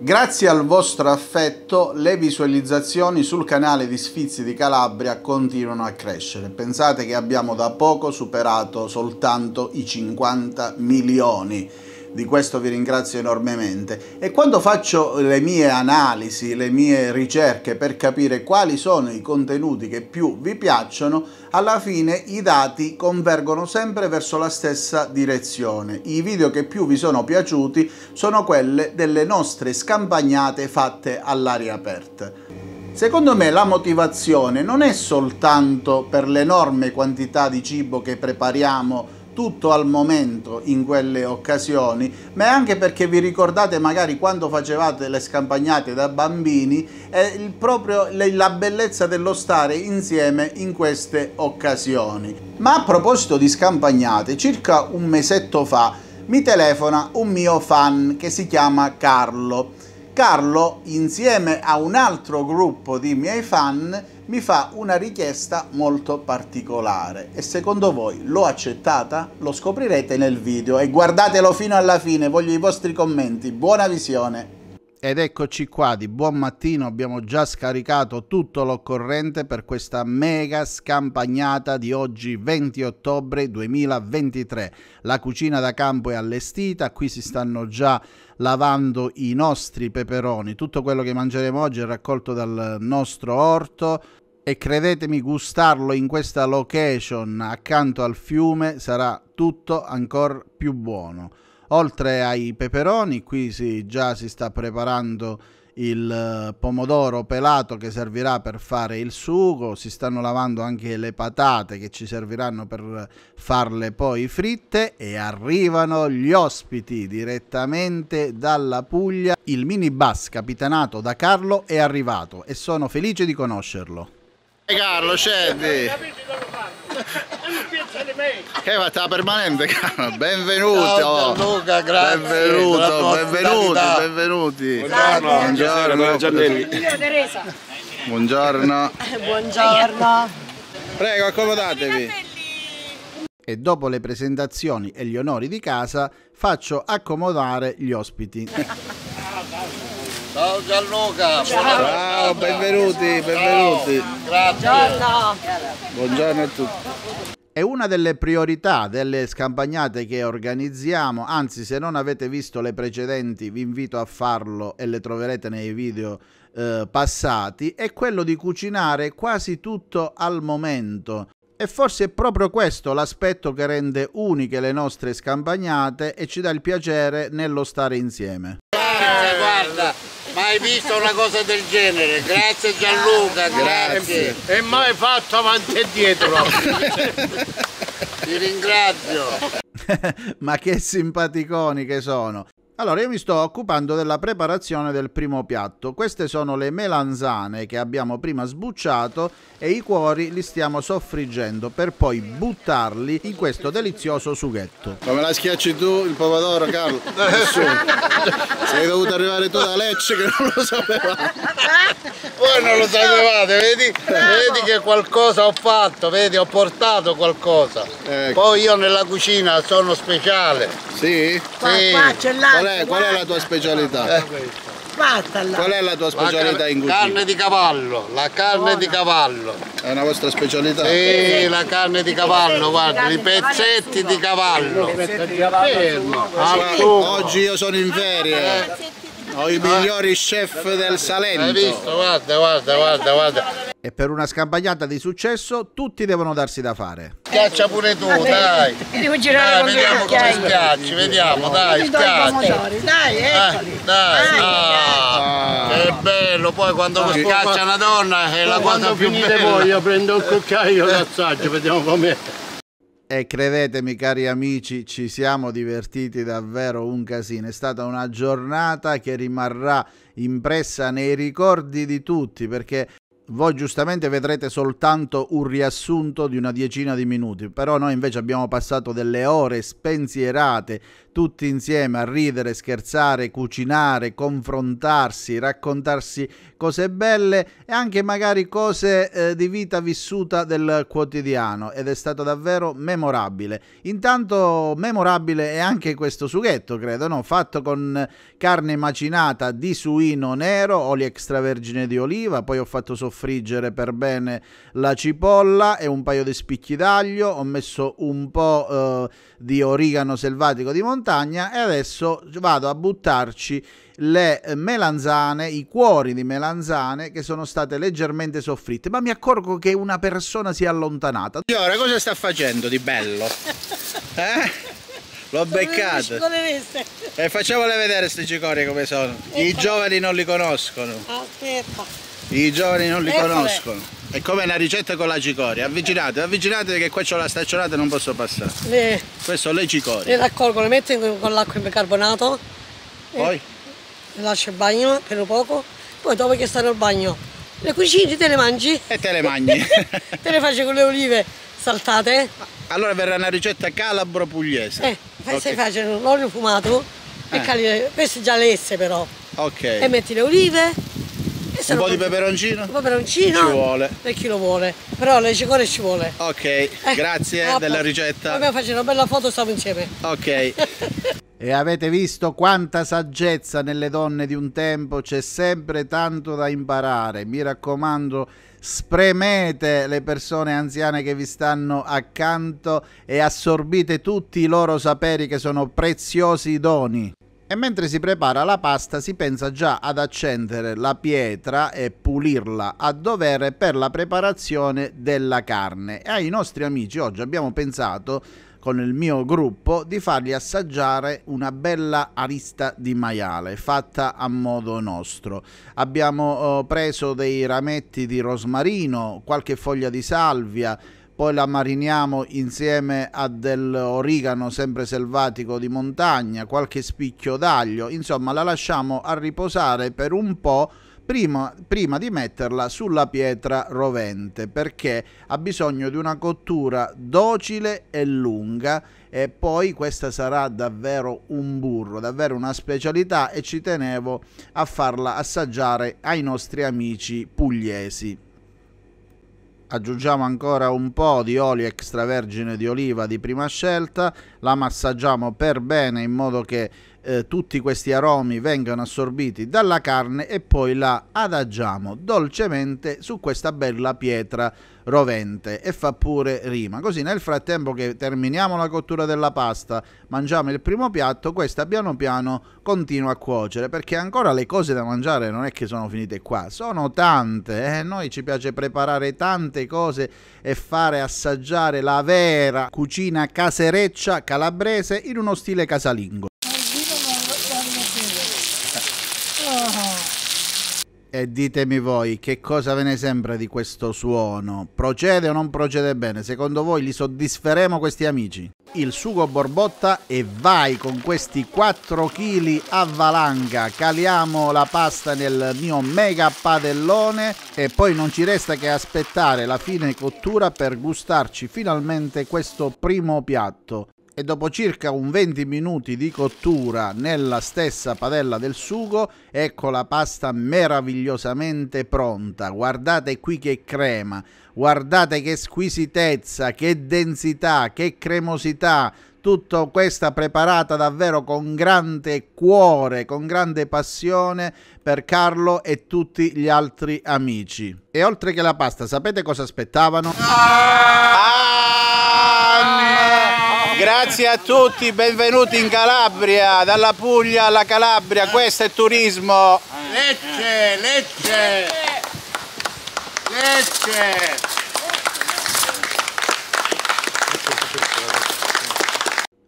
Grazie al vostro affetto le visualizzazioni sul canale di Sfizi di Calabria continuano a crescere. Pensate che abbiamo da poco superato soltanto i 50 milioni di questo vi ringrazio enormemente. E quando faccio le mie analisi, le mie ricerche per capire quali sono i contenuti che più vi piacciono, alla fine i dati convergono sempre verso la stessa direzione. I video che più vi sono piaciuti sono quelle delle nostre scampagnate fatte all'aria aperta. Secondo me la motivazione non è soltanto per l'enorme quantità di cibo che prepariamo tutto al momento in quelle occasioni, ma è anche perché vi ricordate magari quando facevate le scampagnate da bambini e proprio la bellezza dello stare insieme in queste occasioni. Ma a proposito di scampagnate, circa un mesetto fa mi telefona un mio fan che si chiama Carlo Carlo, insieme a un altro gruppo di miei fan, mi fa una richiesta molto particolare e secondo voi l'ho accettata? Lo scoprirete nel video e guardatelo fino alla fine, voglio i vostri commenti, buona visione! Ed eccoci qua, di buon mattino abbiamo già scaricato tutto l'occorrente per questa mega scampagnata di oggi 20 ottobre 2023. La cucina da campo è allestita, qui si stanno già lavando i nostri peperoni. Tutto quello che mangeremo oggi è raccolto dal nostro orto e credetemi gustarlo in questa location accanto al fiume sarà tutto ancora più buono. Oltre ai peperoni, qui si, già si sta preparando il eh, pomodoro pelato che servirà per fare il sugo, si stanno lavando anche le patate che ci serviranno per farle poi fritte e arrivano gli ospiti direttamente dalla Puglia. Il minibus capitanato da Carlo è arrivato e sono felice di conoscerlo. E Carlo, scendi! Che va, sta permanente, Benvenuto. Ciao oh. Luca, grazie. Benvenuto, benvenuti, benvenuti. Buongiorno. Buongiorno. Buongiorno. Buongiorno. Buongiorno. Prego, accomodatevi. E dopo le presentazioni e gli onori di casa faccio accomodare gli ospiti. Ciao Gianluca! Ciao, Ciao benvenuti, benvenuti! Ciao. Grazie! Buongiorno. a tutti! È una delle priorità delle scampagnate che organizziamo, anzi se non avete visto le precedenti vi invito a farlo e le troverete nei video eh, passati, è quello di cucinare quasi tutto al momento. E forse è proprio questo l'aspetto che rende uniche le nostre scampagnate e ci dà il piacere nello stare insieme. Grazie, guarda, mai visto una cosa del genere grazie Gianluca ah, grazie, e mai fatto avanti e dietro ti ringrazio ma che simpaticoni che sono allora, io mi sto occupando della preparazione del primo piatto. Queste sono le melanzane che abbiamo prima sbucciato e i cuori li stiamo soffriggendo per poi buttarli in questo delizioso sughetto. Come la schiacci tu il pomodoro, Carlo? Sei dovuto arrivare tu da Lecce che non lo sapevate. Voi non lo sapevate, vedi? vedi che qualcosa ho fatto, vedi? Ho portato qualcosa. Ecco. Poi io nella cucina sono speciale. Sì? Qua, sì. qua c'è l'altro è, qual è la tua specialità? Eh. Qual è la tua specialità la in cucina? Carne di cavallo, la carne oh, di cavallo. È una vostra specialità? Sì, la carne di cavallo, guarda, i pezzetti di cavallo. Fermo. Oggi io sono in ferie. Eh. Ho i migliori chef del eh. Salento. Hai visto? Guarda, guarda, guarda, guarda. E per una scampagnata di successo tutti devono darsi da fare. Schiaccia pure tu, Vabbè, dai. Devo girare dai, vediamo come schiacci, vediamo, dai, schiacci. Dai, eh, eccoli. Eh, dai, dai, ah, dai. È bello, poi quando dai, schiaccia una donna è la cosa più bella. Poi io prendo il cucchiaio e eh. l'assaggio, vediamo com'è. E credetemi cari amici, ci siamo divertiti davvero un casino. È stata una giornata che rimarrà impressa nei ricordi di tutti perché voi giustamente vedrete soltanto un riassunto di una decina di minuti, però noi invece abbiamo passato delle ore spensierate tutti insieme a ridere, scherzare, cucinare, confrontarsi, raccontarsi cose belle e anche magari cose eh, di vita vissuta del quotidiano ed è stato davvero memorabile. Intanto memorabile è anche questo sughetto, credo, no? fatto con carne macinata di suino nero, olio extravergine di oliva, poi ho fatto soffrire soffriggere per bene la cipolla e un paio di spicchi d'aglio, ho messo un po' eh, di origano selvatico di montagna e adesso vado a buttarci le melanzane, i cuori di melanzane che sono state leggermente soffritte, ma mi accorgo che una persona si è allontanata. Signora, cosa sta facendo di bello? Eh? L'ho beccata. E eh, facciamole vedere queste cicorie come sono. Eh, I giovani non li conoscono. Aspetta. I giovani non li Eccole. Eh, conoscono. È come una ricetta con la cicoria. Avvicinate, avvicinate che qua c'ho la staccionata e non posso passare. Le... Queste le cicorie. Le raccolgo, le metto con l'acqua in bicarbonato. Poi? Le lascio in bagno per un poco. Poi dopo che stanno al bagno le cucini, te le mangi. E te le mangi. te le faccio con le olive saltate. Ah, allora verrà una ricetta calabro pugliese. Eh, okay. se faccio l'olio fumato e eh. Queste già lesse però. Ok. E metti le olive un po' di peperoncino? Un po' peperoncino. Ci vuole. E chi lo vuole. Però le cicore ci vuole. Ok, eh, grazie della ricetta. Dobbiamo facendo una bella foto, stiamo insieme. Ok. e avete visto quanta saggezza nelle donne di un tempo, c'è sempre tanto da imparare. Mi raccomando, spremete le persone anziane che vi stanno accanto e assorbite tutti i loro saperi che sono preziosi doni. E mentre si prepara la pasta si pensa già ad accendere la pietra e pulirla a dovere per la preparazione della carne. E ai nostri amici oggi abbiamo pensato con il mio gruppo di fargli assaggiare una bella arista di maiale fatta a modo nostro. Abbiamo oh, preso dei rametti di rosmarino, qualche foglia di salvia, poi la mariniamo insieme a dell'origano sempre selvatico di montagna, qualche spicchio d'aglio, insomma la lasciamo a riposare per un po' Prima, prima, di metterla sulla pietra rovente perché ha bisogno di una cottura docile e lunga e poi questa sarà davvero un burro, davvero una specialità e ci tenevo a farla assaggiare ai nostri amici pugliesi aggiungiamo ancora un po' di olio extravergine di oliva di prima scelta, la massaggiamo per bene in modo che eh, tutti questi aromi vengano assorbiti dalla carne e poi la adagiamo dolcemente su questa bella pietra rovente e fa pure rima. Così nel frattempo che terminiamo la cottura della pasta, mangiamo il primo piatto, questa piano piano continua a cuocere perché ancora le cose da mangiare non è che sono finite qua, sono tante. Eh? Noi ci piace preparare tante cose e fare assaggiare la vera cucina casereccia calabrese in uno stile casalingo. e ditemi voi che cosa ve ne sembra di questo suono. Procede o non procede bene? Secondo voi li soddisferemo questi amici? Il sugo borbotta e vai con questi 4 kg a valanga. Caliamo la pasta nel mio mega padellone e poi non ci resta che aspettare la fine cottura per gustarci finalmente questo primo piatto e dopo circa un 20 minuti di cottura nella stessa padella del sugo ecco la pasta meravigliosamente pronta guardate qui che crema guardate che squisitezza che densità che cremosità Tutto questa preparata davvero con grande cuore, con grande passione per Carlo e tutti gli altri amici. E oltre che la pasta, sapete cosa aspettavano? Ah! Grazie a tutti, benvenuti in Calabria, dalla Puglia alla Calabria, questo è turismo. Lecce, Lecce, Lecce.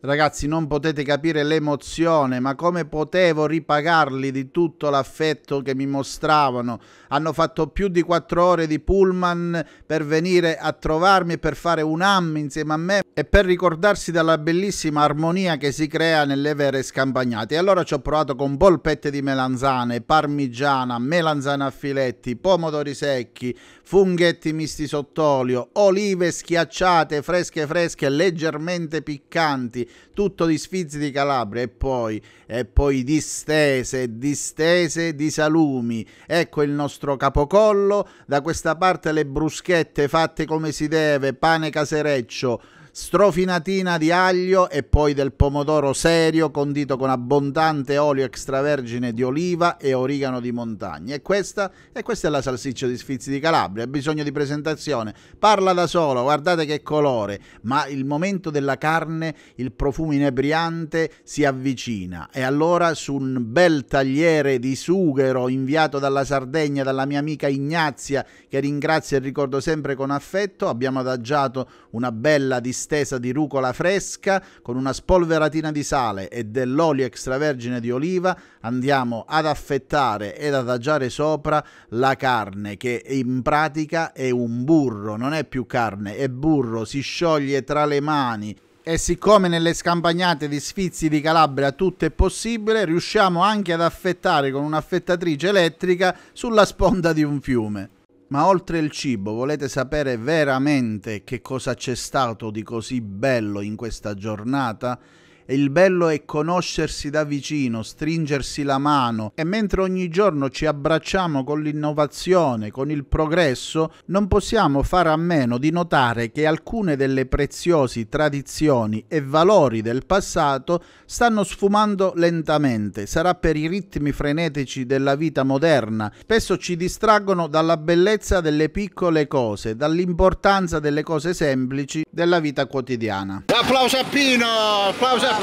Ragazzi, non potete capire l'emozione, ma come potevo ripagarli di tutto l'affetto che mi mostravano? Hanno fatto più di quattro ore di pullman per venire a trovarmi e per fare un am insieme a me e per ricordarsi della bellissima armonia che si crea nelle vere scampagnate. E allora ci ho provato con polpette di melanzane, parmigiana, melanzana a filetti, pomodori secchi, funghetti misti sott'olio, olive schiacciate, fresche fresche, leggermente piccanti, tutto di sfizi di Calabria e poi, e poi distese, distese di salumi. Ecco il nostro capocollo, da questa parte le bruschette fatte come si deve, pane casereccio, strofinatina di aglio e poi del pomodoro serio condito con abbondante olio extravergine di oliva e origano di montagna. E questa, e questa è la salsiccia di sfizi di Calabria, ha bisogno di presentazione. Parla da solo, guardate che colore, ma il momento della carne, il profumo inebriante si avvicina e allora su un bel tagliere di sughero inviato dalla Sardegna dalla mia amica Ignazia che ringrazio e ricordo sempre con affetto, abbiamo adagiato una bella distanza distesa di rucola fresca con una spolveratina di sale e dell'olio extravergine di oliva andiamo ad affettare ed adagiare sopra la carne che in pratica è un burro, non è più carne, è burro, si scioglie tra le mani e siccome nelle scampagnate di sfizi di Calabria tutto è possibile, riusciamo anche ad affettare con un'affettatrice elettrica sulla sponda di un fiume. Ma oltre il cibo, volete sapere veramente che cosa c'è stato di così bello in questa giornata? Il bello è conoscersi da vicino, stringersi la mano e mentre ogni giorno ci abbracciamo con l'innovazione, con il progresso, non possiamo fare a meno di notare che alcune delle preziosi tradizioni e valori del passato stanno sfumando lentamente. Sarà per i ritmi frenetici della vita moderna. Spesso ci distraggono dalla bellezza delle piccole cose, dall'importanza delle cose semplici della vita quotidiana. Applauso a Pino! Applauso a Pino!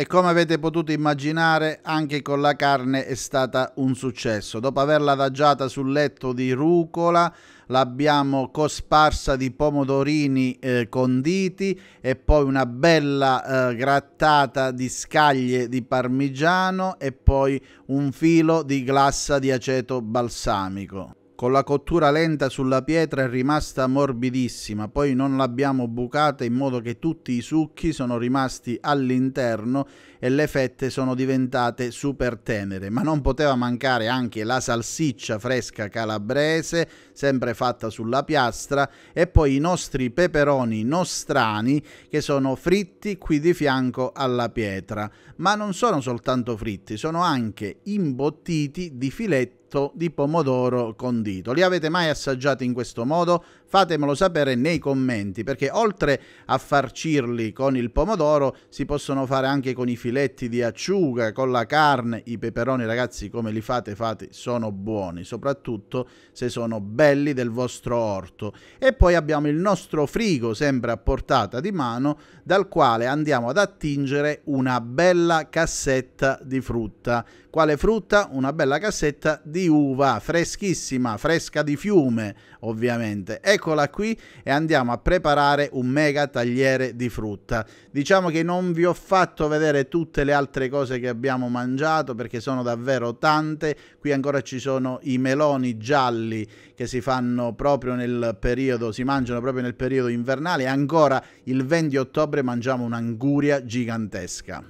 E come avete potuto immaginare, anche con la carne è stata un successo. Dopo averla adagiata sul letto di rucola, l'abbiamo cosparsa di pomodorini eh, conditi e poi una bella eh, grattata di scaglie di parmigiano e poi un filo di glassa di aceto balsamico con la cottura lenta sulla pietra è rimasta morbidissima, poi non l'abbiamo bucata in modo che tutti i succhi sono rimasti all'interno e le fette sono diventate super tenere, ma non poteva mancare anche la salsiccia fresca calabrese, sempre fatta sulla piastra, e poi i nostri peperoni nostrani che sono fritti qui di fianco alla pietra, ma non sono soltanto fritti, sono anche imbottiti di filetti di pomodoro condito. Li avete mai assaggiati in questo modo? fatemelo sapere nei commenti perché oltre a farcirli con il pomodoro si possono fare anche con i filetti di acciuga, con la carne, i peperoni ragazzi come li fate fate sono buoni, soprattutto se sono belli del vostro orto. E poi abbiamo il nostro frigo sempre a portata di mano dal quale andiamo ad attingere una bella cassetta di frutta. Quale frutta? Una bella cassetta di uva, freschissima, fresca di fiume ovviamente. E ecco eccola qui e andiamo a preparare un mega tagliere di frutta. Diciamo che non vi ho fatto vedere tutte le altre cose che abbiamo mangiato perché sono davvero tante, qui ancora ci sono i meloni gialli che si fanno proprio nel periodo, si mangiano proprio nel periodo invernale e ancora il 20 ottobre mangiamo un'anguria gigantesca.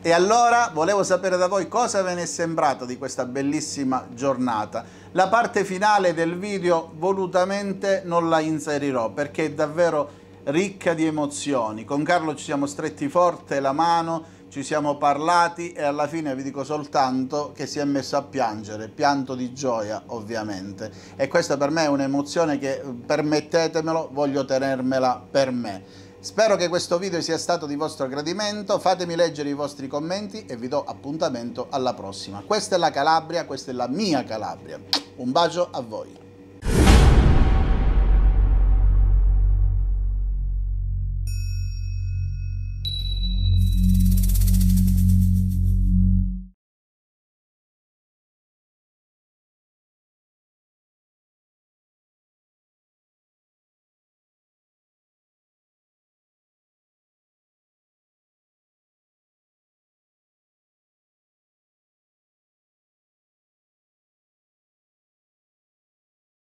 E allora volevo sapere da voi cosa ve ne è sembrato di questa bellissima giornata. La parte finale del video volutamente non la inserirò perché è davvero ricca di emozioni. Con Carlo ci siamo stretti forte la mano, ci siamo parlati e alla fine vi dico soltanto che si è messo a piangere, pianto di gioia ovviamente. E questa per me è un'emozione che, permettetemelo, voglio tenermela per me Spero che questo video sia stato di vostro gradimento, fatemi leggere i vostri commenti e vi do appuntamento alla prossima. Questa è la Calabria, questa è la mia Calabria. Un bacio a voi.